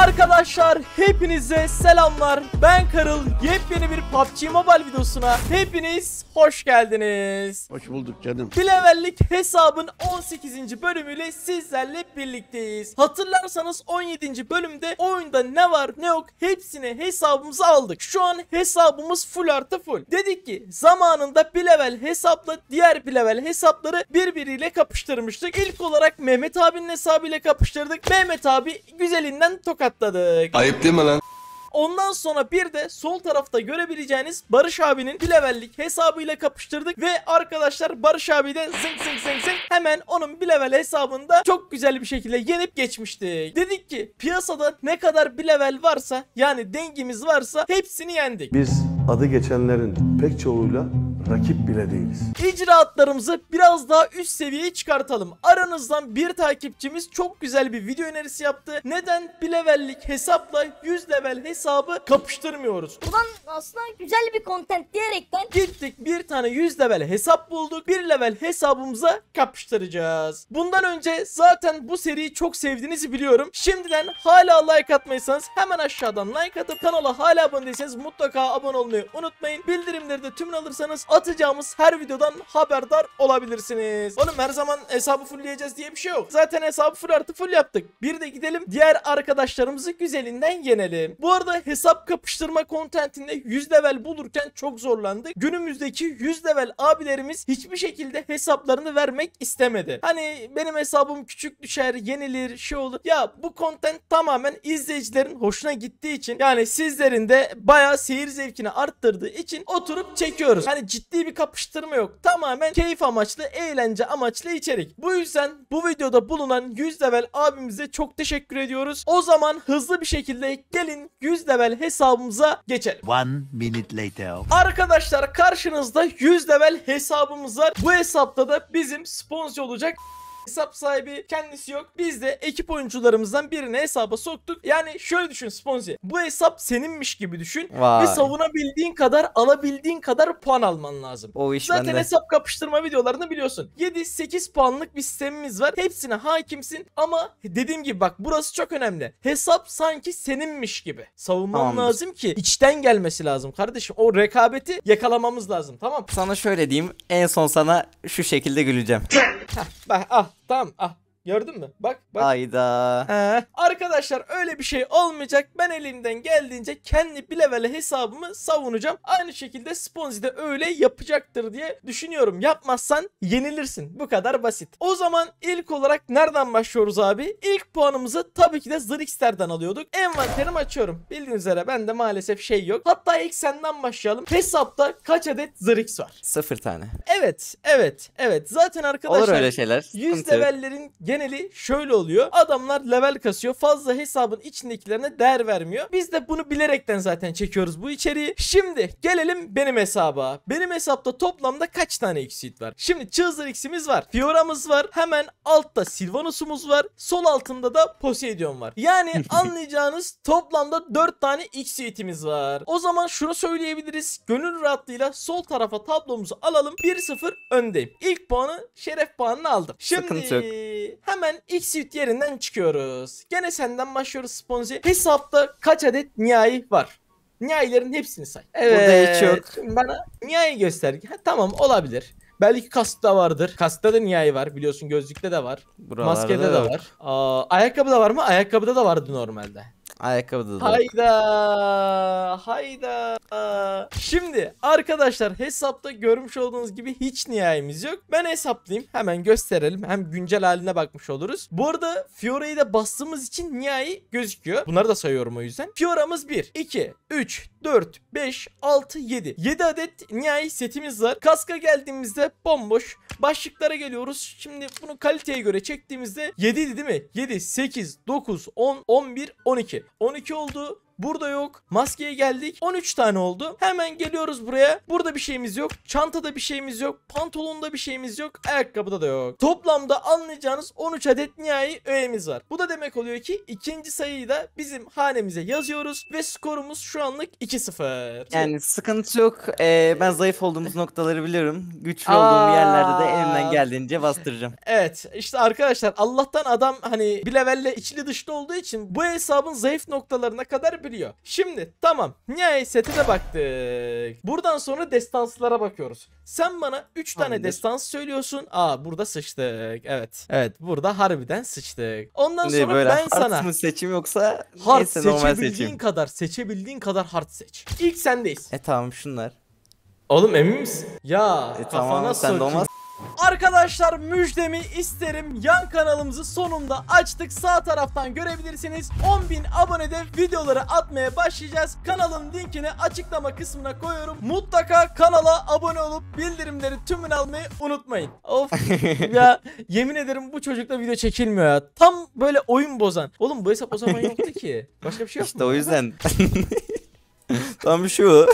Arkadaşlar hepinize selamlar. Ben Karıl. Yepyeni bir PUBG Mobile videosuna hepiniz hoş geldiniz. Hoş bulduk canım. Bilevellik hesabın 18. bölümüyle sizlerle birlikteyiz. Hatırlarsanız 17. bölümde oyunda ne var ne yok hepsini hesabımıza aldık. Şu an hesabımız full artı full. Dedik ki zamanında Bilevel hesapla diğer Bilevel hesapları birbiriyle kapıştırmıştık. İlk olarak Mehmet abinin hesabıyla kapıştırdık. Mehmet abi güzelinden tokat atladık. Ayıp değil mi lan? Ondan sonra bir de sol tarafta görebileceğiniz Barış abinin bilevellik hesabıyla kapıştırdık ve arkadaşlar Barış abi de zing zing zing zing hemen onun bilevel hesabında çok güzel bir şekilde yenip geçmiştik. Dedik ki piyasada ne kadar bilevel varsa yani dengimiz varsa hepsini yendik. Biz adı geçenlerin pek çoğuyla rakip bile değiliz. İcraatlarımızı biraz daha üst seviyeye çıkartalım. Aranızdan bir takipçimiz çok güzel bir video önerisi yaptı. Neden bir levellik hesapla 100 level hesabı kapıştırmıyoruz? Ulan aslında güzel bir content diyerekten gittik bir tane 100 level hesap bulduk. Bir level hesabımıza kapıştıracağız. Bundan önce zaten bu seriyi çok sevdiğinizi biliyorum. Şimdiden hala like atmaysanız hemen aşağıdan like atıp kanala hala abone değilseniz mutlaka abone olmayı unutmayın. Bildirimleri de tümün alırsanız atacağımız her videodan haberdar olabilirsiniz. Oğlum her zaman hesabı fullleyeceğiz diye bir şey yok. Zaten hesabı full artı full yaptık. Bir de gidelim diğer arkadaşlarımızı güzelinden yenelim. Bu arada hesap kapıştırma kontentinde 100 level bulurken çok zorlandık. Günümüzdeki 100 level abilerimiz hiçbir şekilde hesaplarını vermek istemedi. Hani benim hesabım küçük düşer, yenilir, şey olur. Ya bu kontent tamamen izleyicilerin hoşuna gittiği için yani sizlerin de bayağı seyir zevkini arttırdığı için oturup çekiyoruz. Hani ciddi ciddi bir kapıştırma yok. Tamamen keyif amaçlı, eğlence amaçlı içerik. Bu yüzden bu videoda bulunan 100 level abimize çok teşekkür ediyoruz. O zaman hızlı bir şekilde gelin 100 level hesabımıza geçelim. One minute later. Arkadaşlar karşınızda 100 level hesabımız var. Bu hesapta da bizim sponsor olacak Hesap sahibi kendisi yok. Biz de ekip oyuncularımızdan birini hesaba soktuk. Yani şöyle düşün Sponzi. Bu hesap seninmiş gibi düşün. Vay. Ve savunabildiğin kadar alabildiğin kadar puan alman lazım. O iş Zaten bende. hesap kapıştırma videolarını biliyorsun. 7-8 puanlık bir sistemimiz var. Hepsine hakimsin ama dediğim gibi bak burası çok önemli. Hesap sanki seninmiş gibi. Savunman Tamamdır. lazım ki içten gelmesi lazım kardeşim. O rekabeti yakalamamız lazım tamam Sana şöyle diyeyim. En son sana şu şekilde güleceğim. Heh, bak al ah, 蛋啊！Gördün mü? Bak bak. Hayda. He. Arkadaşlar öyle bir şey olmayacak. Ben elimden geldiğince kendi bilevele hesabımı savunacağım. Aynı şekilde Sponzi de öyle yapacaktır diye düşünüyorum. Yapmazsan yenilirsin. Bu kadar basit. O zaman ilk olarak nereden başlıyoruz abi? İlk puanımızı tabii ki de Zrix'lerden alıyorduk. Envanterimi açıyorum. Bildiğiniz üzere bende maalesef şey yok. Hatta ilk senden başlayalım. Hesapta kaç adet Zrix var? Sıfır tane. Evet, evet, evet. Zaten arkadaşlar. Olur öyle şeyler. Yüz Yüzdevellerin genel geneli şöyle oluyor. Adamlar level kasıyor. Fazla hesabın içindekilerine değer vermiyor. Biz de bunu bilerekten zaten çekiyoruz bu içeriği. Şimdi gelelim benim hesaba. Benim hesapta toplamda kaç tane exit var? Şimdi Chooser X'imiz var. Fiora'mız var. Hemen altta Silvanus'umuz var. Sol altında da Poseidon var. Yani anlayacağınız toplamda 4 tane exit'imiz var. O zaman şunu söyleyebiliriz. Gönül rahatlığıyla sol tarafa tablomuzu alalım. 1-0 öndeyim. İlk puanı şeref puanını aldım. Şimdi Sıkıntı yok. Hemen Xsuit yerinden çıkıyoruz. Gene senden başlıyoruz sponsor Hesapta kaç adet nihai var? Nihayilerin hepsini say. Evet. Burada hiç yok. bana nihai göster. Ha, tamam olabilir. Belki kaskta vardır. Kaskta da nihai var biliyorsun gözlükte de var. Buralarda Maskede de var. Aa, ayakkabıda var mı? Ayakkabıda da vardı normalde. Ayakkabı da. Hayda. Hayda. Şimdi arkadaşlar hesapta görmüş olduğunuz gibi hiç nihayemiz yok. Ben hesaplayayım. Hemen gösterelim. Hem güncel haline bakmış oluruz. Bu arada Fiora'yı da bastığımız için nihai gözüküyor. Bunları da sayıyorum o yüzden. Fiora'mız 1, 2, 3, 4, 5, 6, 7. 7 adet nihai setimiz var. Kaska geldiğimizde bomboş. Başlıklara geliyoruz. Şimdi bunu kaliteye göre çektiğimizde 7 değil mi? 7, 8, 9, 10, 11, 12. 12 oldu. Burada yok. Maskeye geldik. 13 tane oldu. Hemen geliyoruz buraya. Burada bir şeyimiz yok. Çantada bir şeyimiz yok. Pantolonda bir şeyimiz yok. Ayakkabıda da yok. Toplamda anlayacağınız 13 adet nihai öğemiz var. Bu da demek oluyor ki ikinci sayıyı da bizim hanemize yazıyoruz ve skorumuz şu anlık 2-0. Yani sıkıntı yok. Ee, ben zayıf olduğumuz noktaları biliyorum. Güçlü olduğum yerlerde de elimden geldiğince bastıracağım. Evet işte arkadaşlar Allah'tan adam hani bir levelle içli dışlı olduğu için bu hesabın zayıf noktalarına kadar bir olabiliyor. Şimdi tamam. Nihayet sete de baktık. Buradan sonra destanslara bakıyoruz. Sen bana 3 tane Hayır. destans söylüyorsun. Aa burada sıçtık. Evet. Evet burada harbiden sıçtık. Ondan ne, sonra böyle ben sana. mı seçim yoksa hard neyse, seçebildiğin seçim. kadar seçebildiğin kadar hard seç. İlk sendeyiz. E tamam şunlar. Oğlum emin misin? Ya e, kafana tamam, sen de olmaz. Arkadaşlar müjdemi isterim. Yan kanalımızı sonunda açtık. Sağ taraftan görebilirsiniz. 10.000 abonede videoları atmaya başlayacağız. Kanalın linkini açıklama kısmına koyuyorum. Mutlaka kanala abone olup bildirimleri tümünü almayı unutmayın. Of ya yemin ederim bu çocukla video çekilmiyor ya. Tam böyle oyun bozan. Oğlum bu hesap o zaman yoktu ki. Başka bir şey yok işte mu? o yüzden. Tam şu.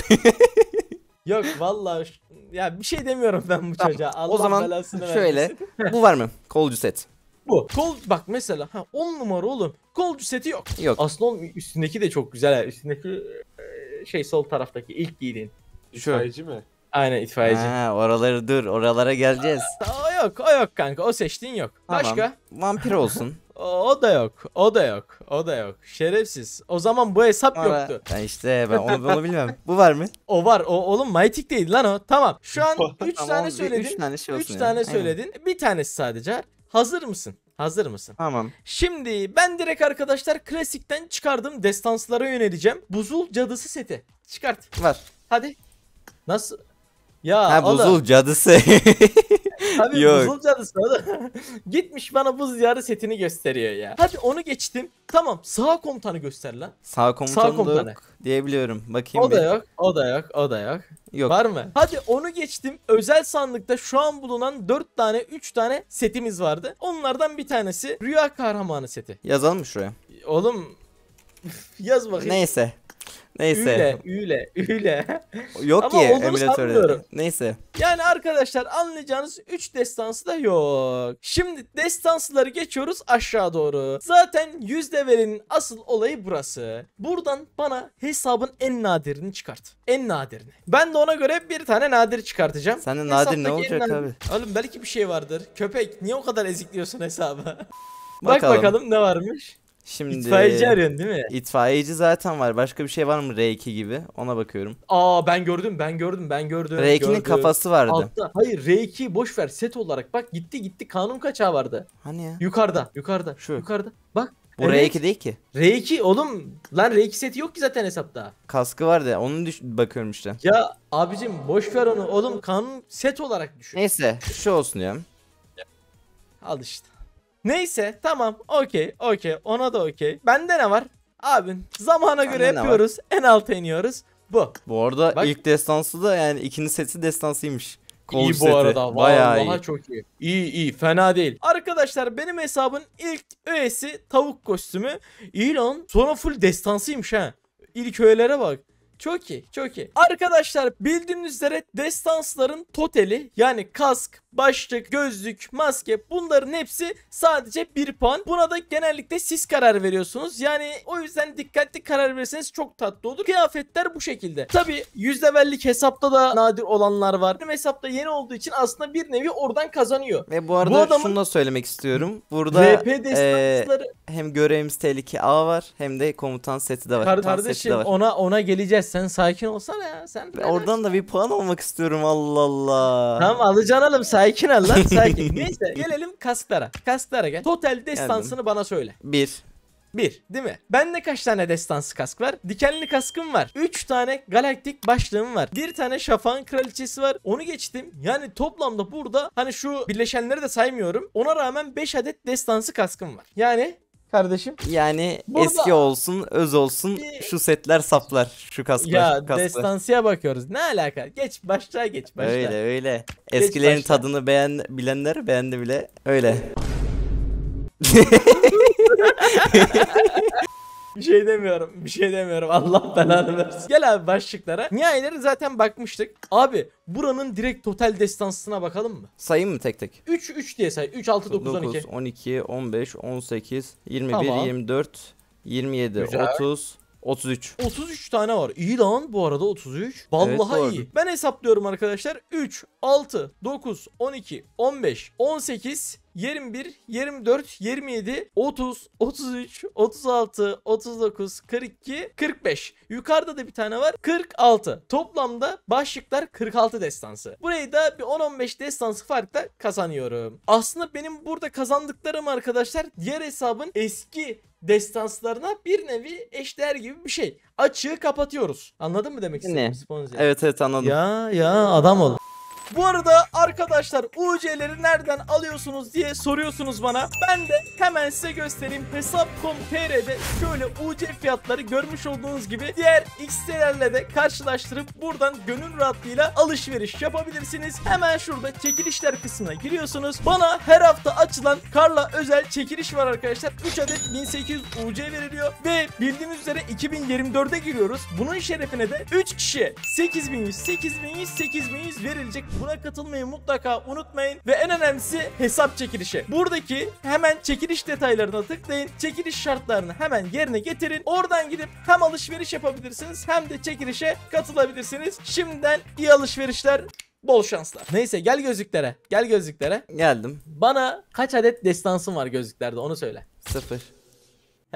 yok vallahi ya bir şey demiyorum ben bu tamam. çocuğa. Allah o zaman şöyle. bu var mı? Kolcu set. Bu. Kol bak mesela ha on numara oğlum. Kolcu seti yok. Yok. Aslında onun üstündeki de çok güzel. Üstündeki e, şey sol taraftaki ilk giydiğin. İtfaiyeci mi? Aynen itfaiyeci. Ha, oraları dur. Oralara geleceğiz. Aa, o yok. O yok kanka. O seçtiğin yok. Tamam. Başka? Vampir olsun. O da yok. O da yok. O da yok. Şerefsiz. O zaman bu hesap Ama yoktu. Ben işte ben onu, onu bilmem. Bu var mı? O var. O oğlum Mytik değil lan o. Tamam. Şu an 3 tane söyledin. 3 tane, şey üç yani. tane söyledin. Aynen. Bir tanesi sadece. Hazır mısın? Hazır mısın? Tamam. Şimdi ben direkt arkadaşlar klasikten çıkardım. Destanslara yöneleceğim. Buzul cadısı seti. Çıkart. Var. Hadi. Nasıl? Ya Ha oğlum. buzul cadısı. Tabii Yok. buzul cadısı oğlum. Gitmiş bana buz diyarı setini gösteriyor ya. Hadi onu geçtim. Tamam sağ komutanı göster lan. Sağ komutanı, Sağ komutanı. diyebiliyorum. Bakayım O bir. da yok, o da yok, o da yok. Yok. Var mı? Hadi onu geçtim. Özel sandıkta şu an bulunan 4 tane 3 tane setimiz vardı. Onlardan bir tanesi Rüya Kahramanı seti. Yazalım mı şuraya? Oğlum yaz bakayım. Neyse. Neyse. Üyle, üyle, üyle. Yok ki emülatörde. Neyse. Yani arkadaşlar anlayacağınız 3 destansı da yok. Şimdi destansıları geçiyoruz aşağı doğru. Zaten yüzde verinin asıl olayı burası. Buradan bana hesabın en nadirini çıkart. En nadirini. Ben de ona göre bir tane nadir çıkartacağım. Sen de nadir ne olacak nadir. abi? Oğlum belki bir şey vardır. Köpek niye o kadar ezikliyorsun hesabı? Bak bakalım. bakalım ne varmış. Şimdi itfaiyeci arıyorsun değil mi? İtfaiyeci zaten var. Başka bir şey var mı R2 gibi? Ona bakıyorum. Aa ben gördüm, ben gördüm, ben gördüm. R2'nin kafası vardı. Altta. Hayır R2 boş ver set olarak. Bak gitti gitti kanun kaçağı vardı. Hani ya? Yukarıda, yukarıda, Şu. yukarıda. Bak bu evet. R2 değil ki. R2 oğlum lan R2 seti yok ki zaten hesapta. Kaskı vardı onun düş bakıyorum işte. Ya abicim boş ver onu oğlum kanun set olarak düşün. Neyse şu olsun ya. Al işte. Neyse tamam okey okey ona da okey. Bende ne var? Abi zamana Bende göre yapıyoruz. Var? En alta iniyoruz. Bu. Bu arada Bak. ilk destansı da yani ikinci seti destansıymış. Kol iyi seti. bu arada. Bayağı iyi. çok iyi. İyi iyi fena değil. Arkadaşlar benim hesabın ilk öğesi tavuk kostümü. İyi lan. Sonra full destansıymış ha. İlk öğelere bak. Çok iyi çok iyi. Arkadaşlar bildiğiniz üzere destansların toteli yani kask, başlık, gözlük, maske bunların hepsi sadece bir puan. Buna da genellikle siz karar veriyorsunuz. Yani o yüzden dikkatli karar verirseniz çok tatlı olur. Kıyafetler bu şekilde. Tabi yüzdevellik hesapta da nadir olanlar var. Benim hesapta yeni olduğu için aslında bir nevi oradan kazanıyor. Ve bu arada bu adamın... şunu da söylemek istiyorum. Burada Vp e, destansları... e, hem görevimiz tehlike A var hem de komutan seti de var. kardeşim de var. ona ona geleceğiz sen sakin olsan ya. Sen oradan da bir puan almak istiyorum Allah Allah. Tamam alacaksın oğlum sakin al lan sakin. Neyse gelelim kasklara. Kasklara gel. Total destansını Geldim. bana söyle. Bir. Bir, değil mi? Bende kaç tane destansı kask var? Dikenli kaskım var. Üç tane galaktik başlığım var. Bir tane şafağın kraliçesi var. Onu geçtim. Yani toplamda burada hani şu birleşenleri de saymıyorum. Ona rağmen beş adet destansı kaskım var. Yani kardeşim. Yani Burada... eski olsun, öz olsun şu setler saplar, şu kaslar. Ya şu kaslar. destansiye bakıyoruz. Ne alaka? Geç başla geç başla. Öyle öyle. Eskilerin başla. tadını beğen bilenler beğendi bile. Öyle. Bir şey demiyorum. Bir şey demiyorum. Allah belanı versin. Gel abi başlıklara. Nihayelere zaten bakmıştık. Abi buranın direkt total destansına bakalım mı? Sayayım mı tek tek? 3 3 diye say. 3 6 9 12. 12 15 18 21 tamam. 24 27 Güzel. 30 33. 33 tane var. İyi lan bu arada 33. Vallahi evet, iyi. Ben hesaplıyorum arkadaşlar. 3, 6, 9, 12, 15, 18, 21, 24, 27, 30, 33, 36, 39, 42, 45. Yukarıda da bir tane var. 46. Toplamda başlıklar 46 destansı. Burayı da bir 10-15 destansı farkla kazanıyorum. Aslında benim burada kazandıklarım arkadaşlar diğer hesabın eski destanslarına bir nevi eşdeğer gibi bir şey. Açığı kapatıyoruz. Anladın mı demek istediğimi? Ne? Evet evet anladım. Ya ya adam ol. Bu arada arkadaşlar UC'leri nereden alıyorsunuz diye soruyorsunuz bana. Ben de hemen size göstereyim. Hesap.com.tr'de şöyle UC fiyatları görmüş olduğunuz gibi diğer XT'lerle de karşılaştırıp buradan gönül rahatlığıyla alışveriş yapabilirsiniz. Hemen şurada çekilişler kısmına giriyorsunuz. Bana her hafta açılan karla özel çekiliş var arkadaşlar. 3 adet 1800 UC veriliyor ve bildiğiniz üzere 2024'e giriyoruz. Bunun şerefine de 3 kişi 8100, 8100, 8100 verilecek Buna katılmayı mutlaka unutmayın. Ve en önemlisi hesap çekilişi. Buradaki hemen çekiliş detaylarına tıklayın. Çekiliş şartlarını hemen yerine getirin. Oradan gidip hem alışveriş yapabilirsiniz hem de çekilişe katılabilirsiniz. Şimdiden iyi alışverişler bol şanslar. Neyse gel gözlüklere. Gel gözlüklere. Geldim. Bana kaç adet destansın var gözlüklerde onu söyle. Sıfır.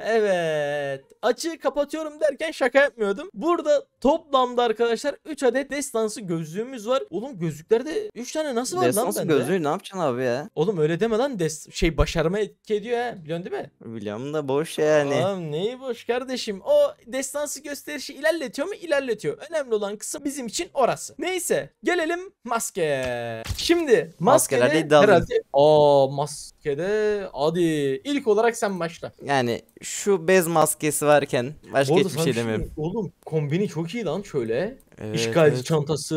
Evet. Açığı kapatıyorum derken şaka yapmıyordum. Burada toplamda arkadaşlar 3 adet destansı gözlüğümüz var. Oğlum gözlüklerde 3 tane nasıl var destansı lan bende? gözlüğü ne yapacaksın abi ya? Oğlum öyle deme lan. Des şey başarıma etki ediyor ha. Biliyorsun değil mi? Biliyorum da boş yani. Oğlum neyi boş kardeşim? O destansı gösterişi ilerletiyor mu? İlerletiyor. Önemli olan kısım bizim için orası. Neyse. Gelelim maske. Şimdi maskede herhalde... Aa maskede hadi. ilk olarak sen başla. Yani şu bez maskesi varken başka Orada hiçbir şey demiyorum. Oğlum kombini çok iyi lan şöyle. Evet, İşgalci evet. çantası,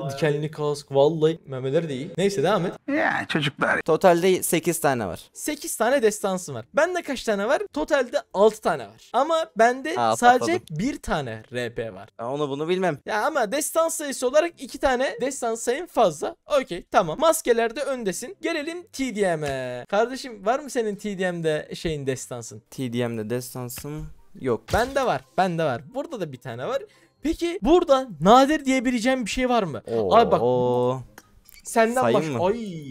Vay. dikenli kask. Vallahi memeleri de iyi. Neyse devam et. Ya çocuklar. Totalde 8 tane var. 8 tane destansı var. Bende kaç tane var? Totalde 6 tane var. Ama bende Aa, sadece patladım. 1 tane RP var. Ya onu bunu bilmem. Ya ama destans sayısı olarak 2 tane destan sayın fazla. Okey tamam. Maskelerde öndesin. Gelelim TDM'e. Kardeşim var mı senin TDM'de şeyin destansın? TDM'de destansım yok. Bende var. Bende var. Burada da bir tane var. Peki burada nadir diyebileceğim bir şey var mı? Oo. Abi bak oo. senden baş... Mı? Ay.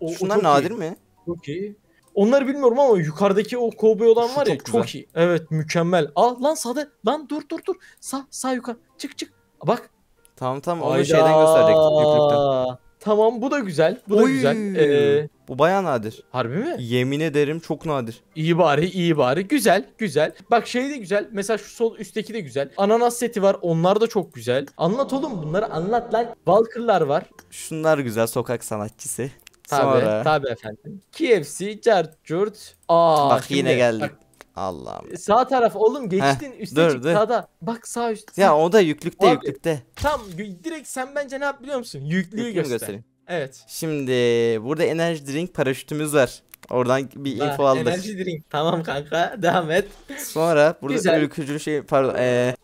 O, Şunlar o nadir iyi. mi? Çok iyi. Onları bilmiyorum ama yukarıdaki o kovboy olan Şu var ya çok, güzel. çok iyi. Evet mükemmel. Al lan sağda. Lan dur dur dur. Sağ sağ yukarı. Çık çık. Bak. Tamam tamam onu Ayda. şeyden gösterecektim. Tamam bu da güzel. Bu Oy. da güzel. Ee, bu baya nadir. Harbi mi? Yemin ederim çok nadir. İyi bari iyi bari. Güzel güzel. Bak şey de güzel. Mesela şu sol üstteki de güzel. Ananas seti var. Onlar da çok güzel. Anlat oğlum bunları anlat lan. Walker'lar var. Şunlar güzel sokak sanatçısı. Tabi Sonra... tabi efendim. KFC, Carcurt. Aa bak şimdi, yine geldik. Allah'ım. E, sağ taraf oğlum geçtin Heh, üstte sağda. Bak sağ üstte. Ya o da yüklükte Abi, yüklükte. Tam direkt sen bence ne yap biliyor musun? Yüklüğü Yüklüğü göster. göstereyim. Evet. Şimdi burada enerji drink paraşütümüz var. Oradan bir ha, info aldık. Enerji drink. Tamam kanka devam et. Sonra burada Güzel. ülkücü şey pardon. Ee...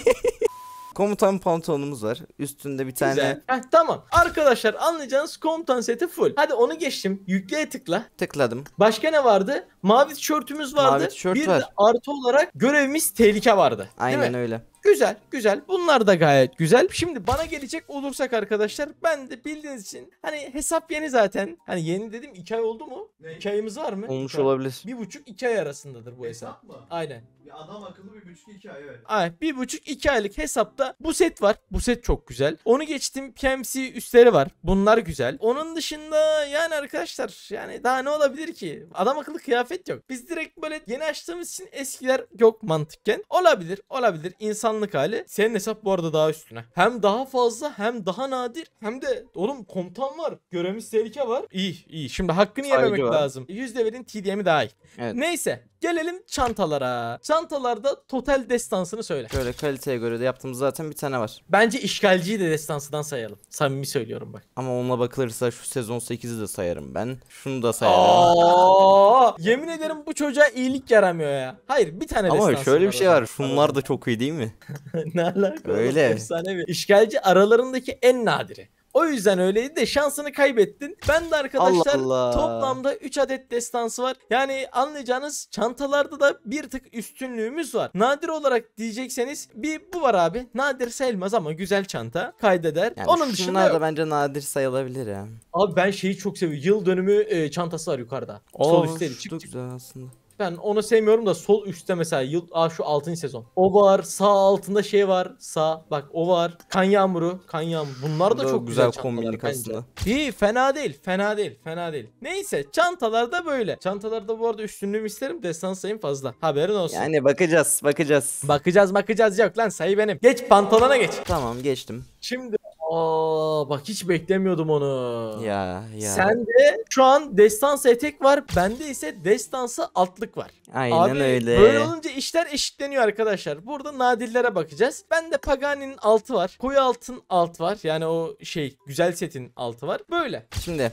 Komutan pantolonumuz var. Üstünde bir tane. Güzel. Heh, tamam. Arkadaşlar anlayacağınız komutan seti full. Hadi onu geçtim. Yükleye tıkla. Tıkladım. Başka ne vardı? Mavi tişörtümüz vardı. Mavi tişört bir var. de artı olarak görevimiz tehlike vardı. Aynen öyle. Güzel, güzel. Bunlar da gayet güzel. Şimdi bana gelecek olursak arkadaşlar ben de bildiğiniz için hani hesap yeni zaten. Hani yeni dedim 2 ay oldu mu? Ne? 2 ayımız var mı? Olmuş olabilir. Bir buçuk iki ay arasındadır bu hesap. Hesap mı? Aynen. Bir adam akıllı bir buçuk iki ay evet. Ay, bir buçuk iki aylık hesapta bu set var. Bu set çok güzel. Onu geçtim PMC üstleri var. Bunlar güzel. Onun dışında yani arkadaşlar yani daha ne olabilir ki? Adam akıllı kıyafet yok. Biz direkt böyle yeni açtığımız için eskiler yok mantıkken. Olabilir, olabilir. İnsan insanlık hali. Senin hesap bu arada daha üstüne. Hem daha fazla hem daha nadir hem de oğlum komutan var. göremiz tehlike var. İyi iyi. Şimdi hakkını yememek var. lazım. %1'in TDM'i daha iyi. Evet. Neyse Gelelim çantalara. Çantalarda total destansını söyle. Şöyle kaliteye göre de yaptığımız zaten bir tane var. Bence işgalciyi de destansından sayalım. Samimi söylüyorum bak. Ama onunla bakılırsa şu sezon 8'i de sayarım ben. Şunu da sayarım. yemin ederim bu çocuğa iyilik yaramıyor ya. Hayır bir tane destansı Ama şöyle bir şey var. Şunlar da çok iyi değil mi? ne alaka? Öyle. Efsane bir. İşgalci aralarındaki en nadiri. O yüzden öyleydi de şansını kaybettin. Ben de arkadaşlar Allah Allah. toplamda 3 adet destansı var. Yani anlayacağınız çantalarda da bir tık üstünlüğümüz var. Nadir olarak diyecekseniz bir bu var abi. Nadir sayılmaz ama güzel çanta kaydeder. Yani Onun dışında da bence nadir sayılabilir ya. Abi ben şeyi çok seviyorum. Yıl dönümü e, çantası var yukarıda. Oo, Sol üstteydi. Çık, çık. aslında. Ben onu sevmiyorum da sol üstte mesela yıl aa şu 6. sezon. O var, sağ altında şey var. Sağ bak o var. Kan yağmuru, kan yağmuru. Bunlar da, çok güzel kombinlik aslında. İyi fena değil, fena değil, fena değil. Neyse çantalarda böyle. Çantalarda bu arada üstünlüğüm isterim destan sayım fazla. Haberin olsun. Yani bakacağız, bakacağız. Bakacağız, bakacağız yok lan sayı benim. Geç pantolona geç. Tamam geçtim. Şimdi Aa bak hiç beklemiyordum onu. Ya ya. Sende şu an destansı etek var. Bende ise destansı altlık var. Aynen Abi, öyle. Böyle olunca işler eşitleniyor arkadaşlar. Burada nadillere bakacağız. Bende Pagani'nin altı var. Koyu altın alt var. Yani o şey güzel setin altı var. Böyle. Şimdi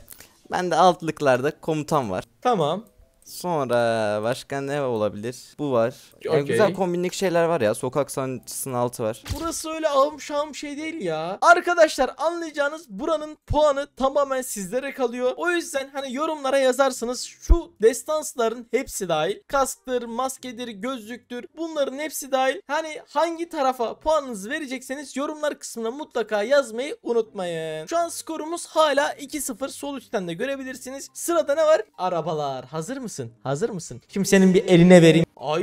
bende altlıklarda komutan var. Tamam. Sonra başka ne olabilir? Bu var. E, okay. Yani güzel kombinlik şeyler var ya. Sokak sanatçısının altı var. Burası öyle ahım şey değil ya. Arkadaşlar anlayacağınız buranın puanı tamamen sizlere kalıyor. O yüzden hani yorumlara yazarsınız şu destansların hepsi dahil. Kasktır, maskedir, gözlüktür. Bunların hepsi dahil. Hani hangi tarafa puanınızı verecekseniz yorumlar kısmına mutlaka yazmayı unutmayın. Şu an skorumuz hala 2-0. Sol üstten de görebilirsiniz. Sırada ne var? Arabalar. Hazır mısın? mısın? Hazır mısın? Şimdi senin bir eline vereyim. Ay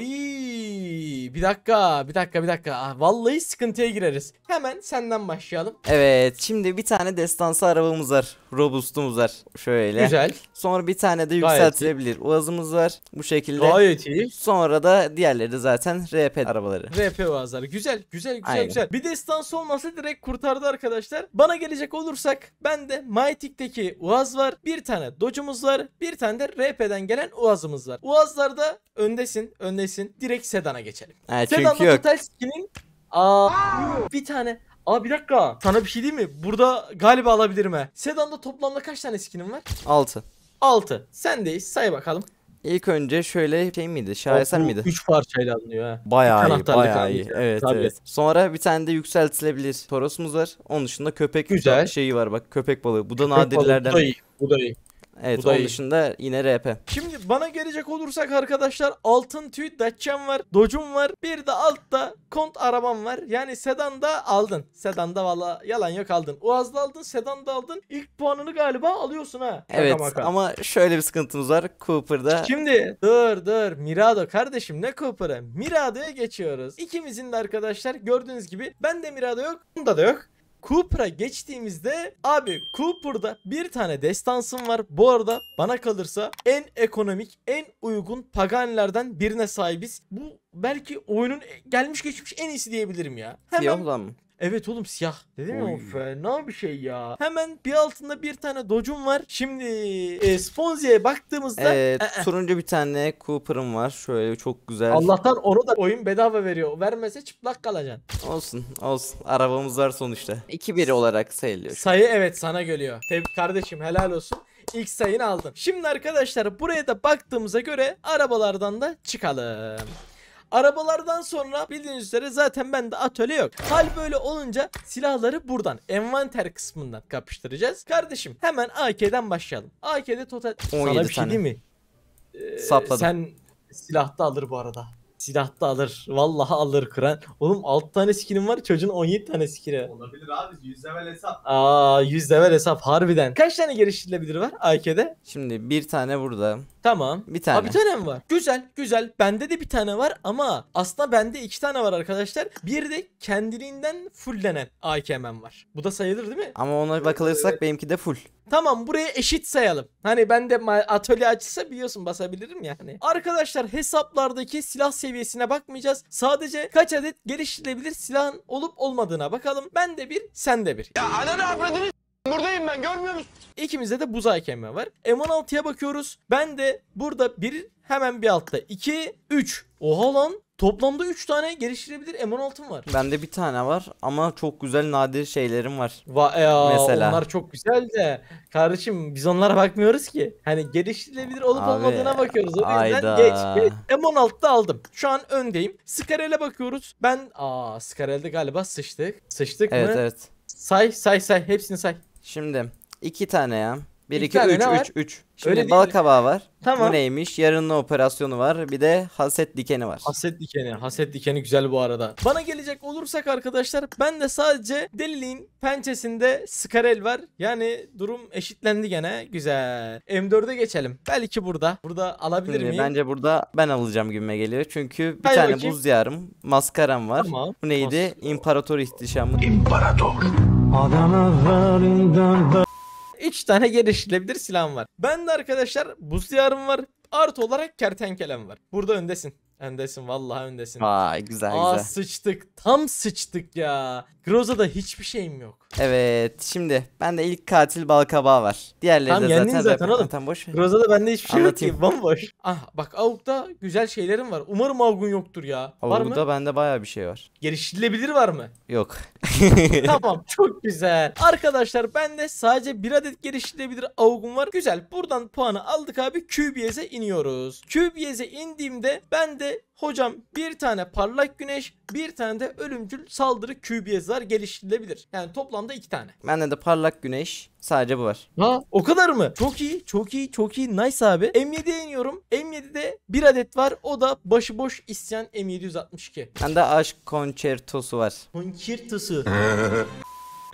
bir dakika bir dakika bir dakika. Ah, vallahi sıkıntıya gireriz. Hemen senden başlayalım. Evet şimdi bir tane destansı arabamız var. Robustumuz var. Şöyle. Güzel. Sonra bir tane de yükseltilebilir. Uazımız var. Bu şekilde. Gayet iyi. Sonra da diğerleri de zaten RP arabaları. RP uazları. Güzel güzel güzel Aynen. güzel. Bir destansı olmasa direkt kurtardı arkadaşlar. Bana gelecek olursak ben de Mytik'teki uaz var. Bir tane Dodge'umuz var. Bir tane de RP'den gelen uazımız var. Uazlarda öndesin öndesin. Direkt sedana geçelim. Ha, çünkü Sedan'da yok. total skinin Aa, bir tane. Aa bir dakika. Sana bir şey değil mi? Burada galiba alabilirim he. Sedan'da toplamda kaç tane skinim var? 6. 6. Sendeyiz. Say bakalım. İlk önce şöyle şey miydi? Şaheser miydi? 3 parçayla alınıyor ha. Bayağı iyi, bayağı iyi. Evet, Tabii. evet. Sonra bir tane de yükseltilebilir Toros'umuz var. Onun dışında köpek Güzel. şeyi var bak köpek balığı. Bu da Köpek balığı, Bu da iyi. Bu da iyi. Evet Bu onun dışında yine RP. Şimdi bana gelecek olursak arkadaşlar altın tüy Dacia'm var. Dodge'um var. Bir de altta kont arabam var. Yani sedan da aldın. sedan da valla yalan yok aldın. Uaz'da aldın sedan da aldın. İlk puanını galiba alıyorsun ha. evet maka. ama şöyle bir sıkıntımız var. Cooper'da. Şimdi dur dur Mirado kardeşim ne Cooper'ı? Mirado'ya geçiyoruz. İkimizin de arkadaşlar gördüğünüz gibi ben de Mirado yok. Bunda da yok. Cooper'a geçtiğimizde abi Cooper'da bir tane destansım var. Bu arada bana kalırsa en ekonomik, en uygun Paganilerden birine sahibiz. Bu belki oyunun e, gelmiş geçmiş en iyisi diyebilirim ya. Hemen... Siyahla mı? Evet oğlum siyah. Dedim Oy. ya o fena bir şey ya. Hemen bir altında bir tane docum var. Şimdi e, Sponzi'ye baktığımızda Ee, Ee, turuncu bir tane Cooper'ım var. Şöyle çok güzel. Allah'tan onu da oyun bedava veriyor. Vermese çıplak kalacaksın. Olsun olsun. Arabamız var sonuçta. 2-1 olarak sayılıyor. Sayı evet sana geliyor. Tebrik kardeşim helal olsun. İlk sayını aldın. Şimdi arkadaşlar buraya da baktığımıza göre arabalardan da çıkalım. Arabalardan sonra bildiğiniz üzere zaten bende atölye yok. Hal böyle olunca silahları buradan envanter kısmından kapıştıracağız. Kardeşim hemen AK'den başlayalım. AK'de total... Sana bir şey değil mi? Ee, Sapladım. Sen silahta alır bu arada. Silahta alır. Vallahi alır Kur'an. Oğlum 6 tane skinim var çocuğun 17 tane skini. Olabilir abi 100 level hesap. Aa 100 level hesap harbiden. Kaç tane geliştirilebilir var AK'de? Şimdi bir tane burada. Tamam. Bir tane. Ha, bir tane mi var? Güzel güzel. Bende de bir tane var ama aslında bende iki tane var arkadaşlar. Bir de kendiliğinden fulllenen AKM'm var. Bu da sayılır değil mi? Ama ona bakılırsak evet. benimki de full. Tamam buraya eşit sayalım. Hani ben de atölye açılsa biliyorsun basabilirim yani. Arkadaşlar hesaplardaki silah seviyesine bakmayacağız. Sadece kaç adet geliştirilebilir silahın olup olmadığına bakalım. Ben de bir sen de bir. Ya ananı Buradayım ben görmüyor musun? İkimizde de buzay kemme var. M16'ya bakıyoruz. Ben de burada bir hemen bir altta 2 3. Oha lan. Toplamda 3 tane geliştirebilir M16'm var. Bende bir tane var ama çok güzel nadir şeylerim var. Va ya, Mesela. onlar çok güzel de kardeşim biz onlara bakmıyoruz ki. Hani geliştirilebilir olup Abi, olmadığına bakıyoruz. O yüzden geç, geç. M16'da aldım. Şu an öndeyim. Skarel'e bakıyoruz. Ben aa Skarel'de galiba sıçtık. Sıçtık Evet mı? evet. Say say say hepsini say. Şimdi iki tane ya. 1 2 3 3 3. Şimdi Öyle bal kabağı var. Tamam. Bu neymiş? Yarının operasyonu var. Bir de haset dikeni var. Haset dikeni. Haset dikeni güzel bu arada. Bana gelecek olursak arkadaşlar ben de sadece deliliğin pençesinde Skarel var. Yani durum eşitlendi gene. Güzel. M4'e geçelim. Belki burada. Burada alabilir miyim? Bence burada ben alacağım gibime geliyor. Çünkü bir Hayır tane bakayım. buz yarım, maskaram var. Tamam. Bu neydi? Maskara. İmparator ihtişamı. İmparator. Adam 3 tane geliştirilebilir silahım var. Ben de arkadaşlar buz yarım var. Artı olarak kertenkelem var. Burada öndesin. Öndesin vallahi öndesin. Vay güzel Aa, güzel. sıçtık. Tam sıçtık ya. Groza da hiçbir şeyim yok. Evet şimdi ben de ilk katil balkabağı var. Diğerleri tamam, de zaten, zaten oğlum. Zaten boş. Groza'da bende hiçbir şey Anlatayım. yok ki bomboş. Ah bak Avuk'ta güzel şeylerim var. Umarım Avuk'un yoktur ya. Var mı? Avuk'ta bende baya bir şey var. Geliştirilebilir var mı? Yok. tamam çok güzel. Arkadaşlar bende sadece bir adet geliştirilebilir Avuk'um var. Güzel buradan puanı aldık abi QBS'e iniyoruz. QBS'e indiğimde ben de de hocam bir tane parlak güneş bir tane de ölümcül saldırı QBS'ler geliştirilebilir. Yani toplamda iki tane. Bende de parlak güneş sadece bu var. Ha o kadar mı? Çok iyi çok iyi çok iyi nice abi. M7'ye iniyorum. M7'de bir adet var o da başıboş isyan M762. Bende aşk konçertosu var. Konçertosu.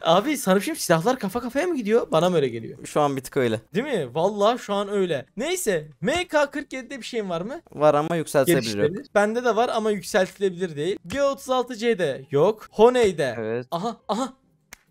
Abi sanırım şey silahlar kafa kafaya mı gidiyor? Bana mı öyle geliyor? Şu an bir tık öyle. Değil mi? Vallahi şu an öyle. Neyse MK47'de bir şeyin var mı? Var ama yükseltilebilir. Bende de var ama yükseltilebilir değil. G36C'de yok. Honey'de. Evet. Aha aha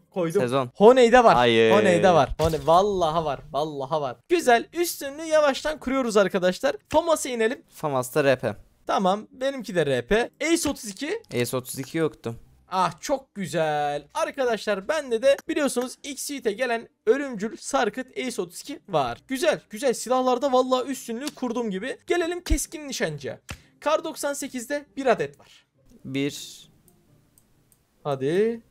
koydum. Sezon. Honey'de var. Hayır. Honey'de var. Honey vallaha var. Vallaha var. Güzel. Üstünü yavaştan kuruyoruz arkadaşlar. Famas'a inelim. Famas'ta RP. Tamam. Benimki de RP. Ace 32. Ace 32 yoktu. Ah çok güzel. Arkadaşlar bende de biliyorsunuz X-Suite'e gelen ölümcül sarkıt Ace 32 var. Güzel güzel silahlarda vallahi üstünlüğü kurdum gibi. Gelelim keskin nişancıya. Kar 98'de bir adet var. Bir. Hadi. Bir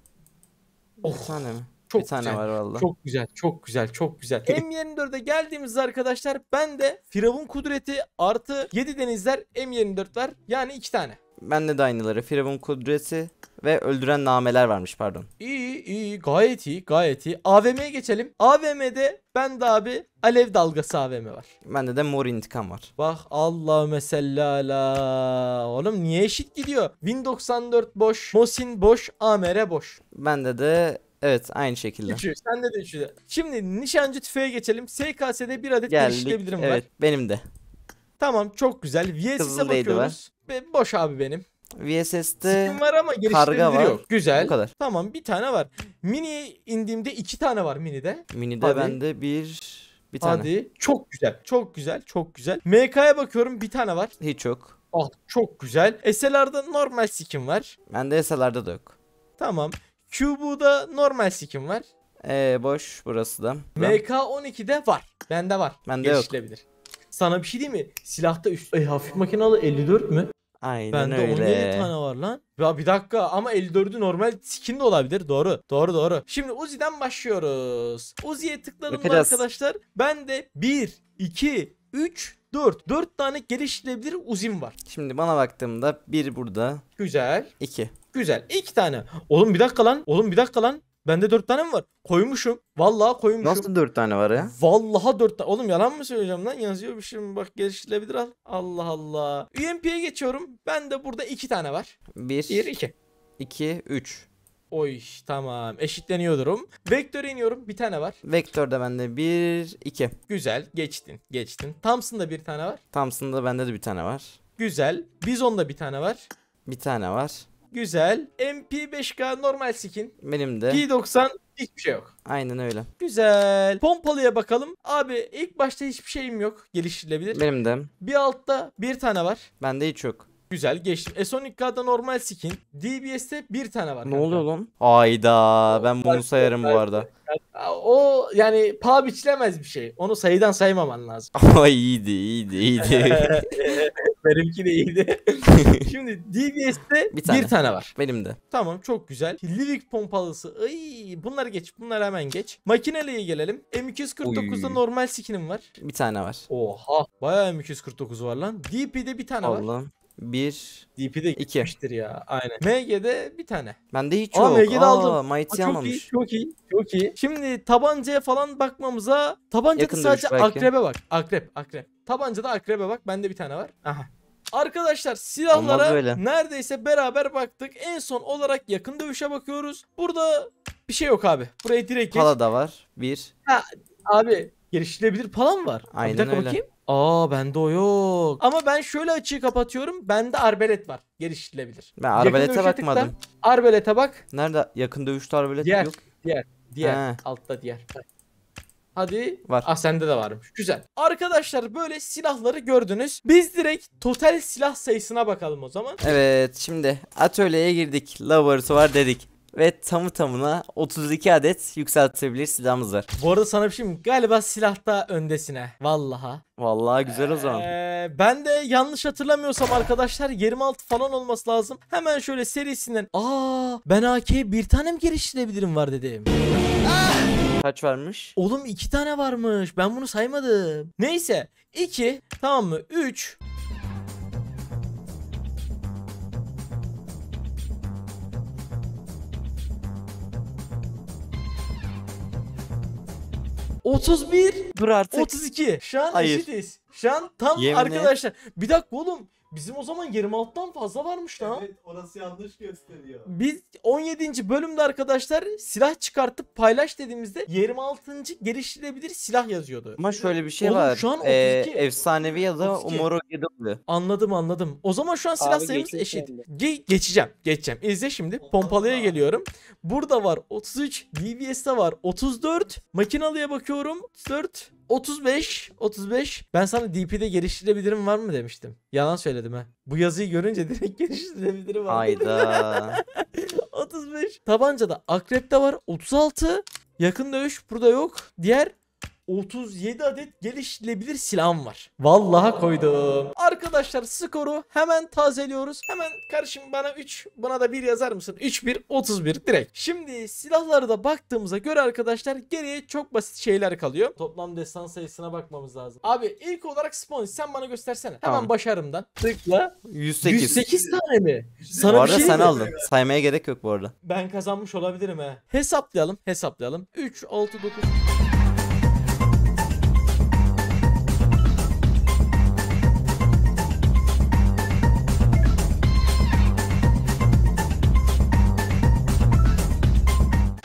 oh. tane mi? Çok bir tane güzel. var vallahi. Çok güzel, çok güzel, çok güzel. M24'e geldiğimiz arkadaşlar ben de Firavun Kudreti artı 7 denizler M24 var. Yani iki tane. Ben de aynıları. Firavun Kudreti ve öldüren nameler varmış pardon. İyi iyi gayet iyi gayet iyi. AVM'ye geçelim. AVM'de ben de abi alev dalgası AVM var. Bende de mor intikam var. Bak Allah mesela la. Oğlum niye eşit gidiyor? Win 94 boş, Mosin boş, AMR boş. Bende de Evet aynı şekilde. Üçü. Sende de üçü. Şimdi nişancı tüfeğe geçelim. SKS'de bir adet Geldik. erişilebilirim evet, var. benim de. Tamam çok güzel. VSS'e bakıyoruz. Var. Be boş abi benim. VSS'te var ama karga var. yok. Güzel. kadar. Tamam bir tane var. Mini indiğimde iki tane var mini'de. Mini'de Hadi. bende bir bir tane. Hadi. Çok güzel. Çok güzel. Çok güzel. MK'ya bakıyorum bir tane var. Hiç yok. Ah çok güzel. SLR'da normal skin var. Bende SLR'da da yok. Tamam. QB'da normal skin var. Ee boş burası da. MK12'de var. Bende var. Bende yok. Gelişilebilir. Sana bir şey değil mi? Silahta üst e, hafif makinalı 54 mü? Aynen Bende öyle. Bende 17 tane var lan. Ya bir dakika ama 54'ü normal skin de olabilir. Doğru. Doğru doğru. Şimdi Uzi'den başlıyoruz. Uzi'ye tıkladım arkadaşlar. Ben de 1, 2, 3, 4. 4 tane geliştirebilir uzim var. Şimdi bana baktığımda 1 burada. Güzel. 2. Güzel. İki tane. Oğlum bir dakika lan. Oğlum bir dakika lan. Bende dört tane mi var? Koymuşum. Vallahi koymuşum. Nasıl dört tane var ya? Vallahi dört tane. Oğlum yalan mı söyleyeceğim lan? Yazıyor bir şey Bak geliştirilebilir al. Allah Allah. UMP'ye geçiyorum. Ben de burada iki tane var. Bir. Bir iki. İki. Üç. Oy tamam eşitleniyor durum. Vektör iniyorum bir tane var. Vektör de bende bir iki. Güzel geçtin geçtin. Thompson'da bir tane var. Thompson'da bende de bir tane var. Güzel. Bizon'da bir tane var. Bir tane var. Güzel. MP5K normal skin. Benim de. P90 hiçbir şey yok. Aynen öyle. Güzel. Pompalıya bakalım. Abi ilk başta hiçbir şeyim yok. Geliştirilebilir. Benim de. Bir altta bir tane var. Bende hiç yok. Güzel geçtim. E, S12K'da normal skin. DBS'te bir tane var. Ne kanka. oluyor lan? Ayda ben bunu sayarım bu arada. O yani paha biçilemez bir şey. Onu sayıdan saymaman lazım. Ama iyiydi iyiydi iyiydi. Benimki de iyiydi. Şimdi DBS'de bir tane. bir tane var. Benim de. Tamam çok güzel. Livik pompalısı. Ay, bunları geç. Bunları hemen geç. Makineliye gelelim. M249'da Oy. normal skinim var. Bir tane var. Oha. Bayağı M249 var lan. DP'de bir tane Allah. var. 1 DP'de 2'dir ya. Aynen. MG'de bir tane. Ben de hiç Aa, yok. MG'de Aa, aldım. Mighty Aa, çok iyi, çok iyi. Çok iyi. Şimdi tabancaya falan bakmamıza tabanca sadece akrebe bak. Akrep, akrep. Tabancada akrebe bak. Bende bir tane var. Aha. Arkadaşlar silahlara neredeyse beraber baktık. En son olarak yakın dövüşe bakıyoruz. Burada bir şey yok abi. Buraya direkt geç. Pala da var. Bir. Ha, abi geliştirebilir pala mı var? Aynen bir dakika öyle. bakayım. Aa bende o yok. Ama ben şöyle açığı kapatıyorum. Bende arbelet var. Geliştirilebilir. Ben arbelete bakmadım. Arbelete bak. Nerede? Yakın dövüşte arbelet diğer, yok. Diğer. Diğer. Ha. Altta diğer. Hadi. Var. Ah sende de varmış. Güzel. Arkadaşlar böyle silahları gördünüz. Biz direkt total silah sayısına bakalım o zaman. Evet şimdi atölyeye girdik. Laboratuvar dedik ve tamı tamına 32 adet yükseltebilir silahımız var. Bu arada sana bir şey mi? Galiba silahta öndesine. Vallaha. Vallahi güzel o zaman. Ee, ben de yanlış hatırlamıyorsam arkadaşlar 26 falan olması lazım. Hemen şöyle serisinden. Aa ben AK'ye bir tane mi geliştirebilirim var dedim. Kaç varmış? Oğlum iki tane varmış. Ben bunu saymadım. Neyse. 2 tamam mı? 3 31. Dur artık. 32. Şu an Hayır. eşitiz. Şu an tam Yemin arkadaşlar. Bir dakika oğlum. Bizim o zaman 26'dan fazla varmış lan. Evet orası yanlış gösteriyor. Biz 17. bölümde arkadaşlar silah çıkartıp paylaş dediğimizde 26. geliştirebilir silah yazıyordu. Ama şöyle bir şey Oğlum, var. Şu an 32. Ee, efsanevi ya da 32. Umaru Yedimli. Anladım anladım. O zaman şu an silah sayımız eşit. Ge- geçeceğim geçeceğim. İzle şimdi pompalıya geliyorum. Burada var 33. DBS'de var 34. Makinalıya bakıyorum 34. 35 35 ben sana DP'de geliştirebilirim var mı demiştim. Yalan söyledim ha. Bu yazıyı görünce direkt geliştirebilirim var. Hayda. 35. Tabancada akrepte var 36. Yakın dövüş burada yok. Diğer 37 adet geliştirilebilir silahım var. Vallahi koydum. Arkadaşlar skoru hemen tazeliyoruz. Hemen karışım bana 3 buna da 1 yazar mısın? 3-1 31 direkt. Şimdi silahlara da baktığımıza göre arkadaşlar geriye çok basit şeyler kalıyor. Toplam destan sayısına bakmamız lazım. Abi ilk olarak sponsor sen bana göstersene. Hemen başarımdan. Tıkla. 108. 108 tane mi? Sana bu arada şey sen mi? aldın. Saymaya gerek yok bu arada. Ben kazanmış olabilirim he. Hesaplayalım, hesaplayalım. 3, 6, 9.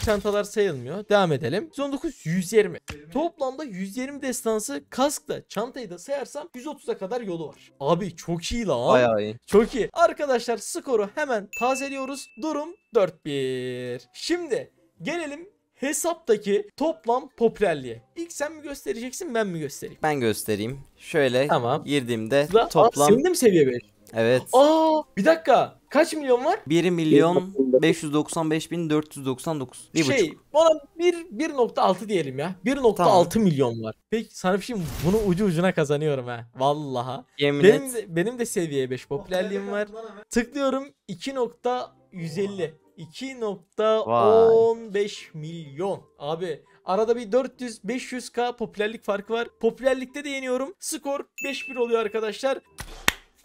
çantalar sayılmıyor. Devam edelim. 119 120. Toplamda 120 destansı kaskla çantayı da sayarsam 130'a kadar yolu var. Abi çok iyi lan. Bayağı iyi. Çok iyi. Arkadaşlar skoru hemen tazeliyoruz. Durum 4-1. Şimdi gelelim hesaptaki toplam popülerliğe. İlk sen mi göstereceksin ben mi göstereyim? Ben göstereyim. Şöyle Tamam. girdiğimde La, toplam... Aa, senin mi seviye 5? Evet. Aa bir dakika. Kaç milyon var? 1 milyon 595 bin 499. Bir şey buçuk. bana 1.6 diyelim ya. 1.6 tamam. milyon var. Peki Sanifçim şey, bunu ucu ucuna kazanıyorum ha. Vallaha. Yemin benim, et. De, benim de seviye 5 popülerliğim var. Tıklıyorum 2.150. 2.15 milyon. Abi Arada bir 400-500k popülerlik farkı var. Popülerlikte de yeniyorum. Skor 5-1 oluyor arkadaşlar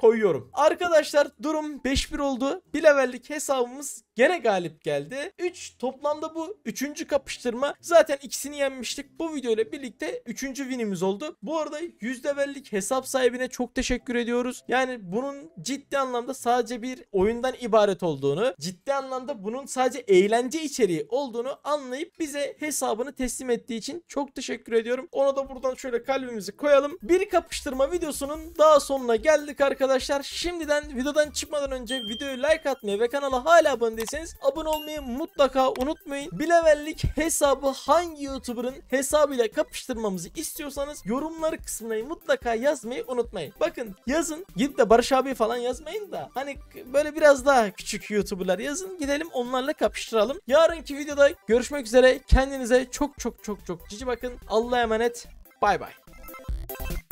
koyuyorum. Arkadaşlar durum 5-1 oldu. Bir levellik hesabımız gene galip geldi. 3 toplamda bu 3. kapıştırma. Zaten ikisini yenmiştik. Bu video ile birlikte 3. winimiz oldu. Bu arada %50'lik hesap sahibine çok teşekkür ediyoruz. Yani bunun ciddi anlamda sadece bir oyundan ibaret olduğunu, ciddi anlamda bunun sadece eğlence içeriği olduğunu anlayıp bize hesabını teslim ettiği için çok teşekkür ediyorum. Ona da buradan şöyle kalbimizi koyalım. Bir kapıştırma videosunun daha sonuna geldik arkadaşlar. Şimdiden videodan çıkmadan önce videoyu like atmayı ve kanala hala abone değilseniz değilseniz abone olmayı mutlaka unutmayın. Bilevellik hesabı hangi YouTuber'ın hesabıyla kapıştırmamızı istiyorsanız yorumları kısmına mutlaka yazmayı unutmayın. Bakın yazın gidip de Barış abi falan yazmayın da hani böyle biraz daha küçük YouTuber'lar yazın gidelim onlarla kapıştıralım. Yarınki videoda görüşmek üzere. Kendinize çok çok çok çok cici bakın. Allah'a emanet. Bay bay.